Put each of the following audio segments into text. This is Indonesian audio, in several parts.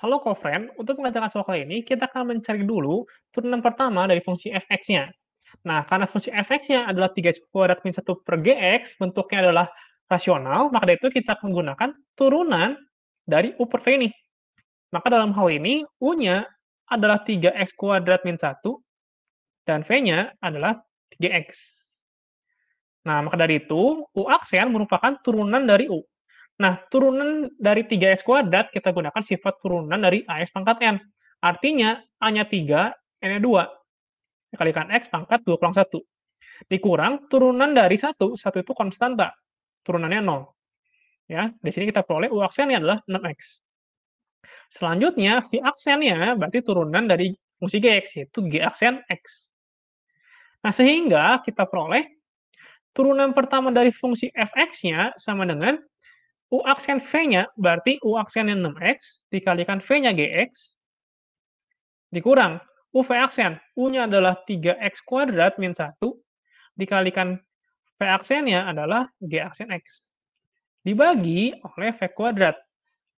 Halo Cofriend, untuk mengajarkan soal kali ini, kita akan mencari dulu turunan pertama dari fungsi fx-nya. Nah, karena fungsi fx-nya adalah 3x kuadrat min 1 per gx, bentuknya adalah rasional, maka dari itu kita akan menggunakan turunan dari u per v ini. Maka dalam hal ini, u-nya adalah 3x kuadrat min 1, dan v-nya adalah 3x. Nah, maka dari itu, u aksen merupakan turunan dari u. Nah, turunan dari 3S kuadrat kita gunakan sifat turunan dari AS pangkat N. Artinya, A-nya 3, N-nya 2. Dikalikan X pangkat 2 kurang 1. Dikurang turunan dari 1, 1 itu konstanta. Turunannya 0. Ya, di sini kita peroleh U aksennya adalah 6X. Selanjutnya, V aksennya berarti turunan dari fungsi GX, yaitu G aksen X. Nah, sehingga kita peroleh turunan pertama dari fungsi fx-nya sama dengan U aksen V-nya berarti U aksen yang 6X dikalikan V-nya GX dikurang U V aksen. U-nya adalah 3X kuadrat min 1 dikalikan V aksennya adalah G aksen X dibagi oleh V kuadrat.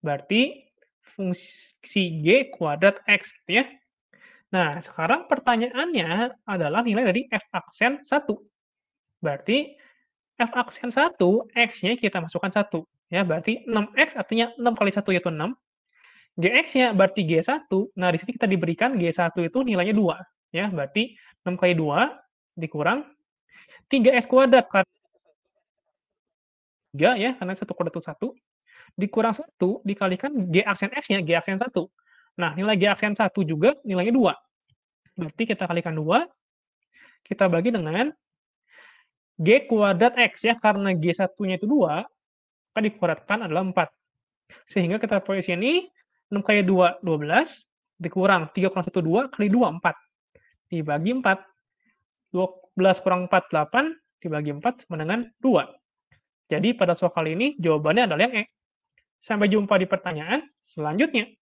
Berarti fungsi G kuadrat X gitu ya. Nah, sekarang pertanyaannya adalah nilai dari F aksen 1. Berarti f aksen 1, x-nya kita masukkan 1. Ya, berarti 6x artinya 6 kali 1 yaitu 6. Gx-nya berarti G1. Nah, di sini kita diberikan G1 itu nilainya 2. Ya, berarti 6 kali 2 dikurang 3x kuadrat. 3 ya, karena 1 kuadrat itu 1. Dikurang 1 dikalikan G aksen X-nya, G aksen 1. Nah, nilai G aksen 1 juga nilainya 2. Berarti kita kalikan 2, kita bagi dengan G kuadrat X ya, karena g satunya itu 2, maka dikuadratkan adalah 4. Sehingga kita proyeksi ini 6 kali 2, 12, dikurang 3 kurang 1, 2, kali 2, 4. Dibagi 4. 12 kurang 4, 8, dibagi 4 sama dengan 2. Jadi pada soal kali ini jawabannya adalah yang E. Sampai jumpa di pertanyaan selanjutnya.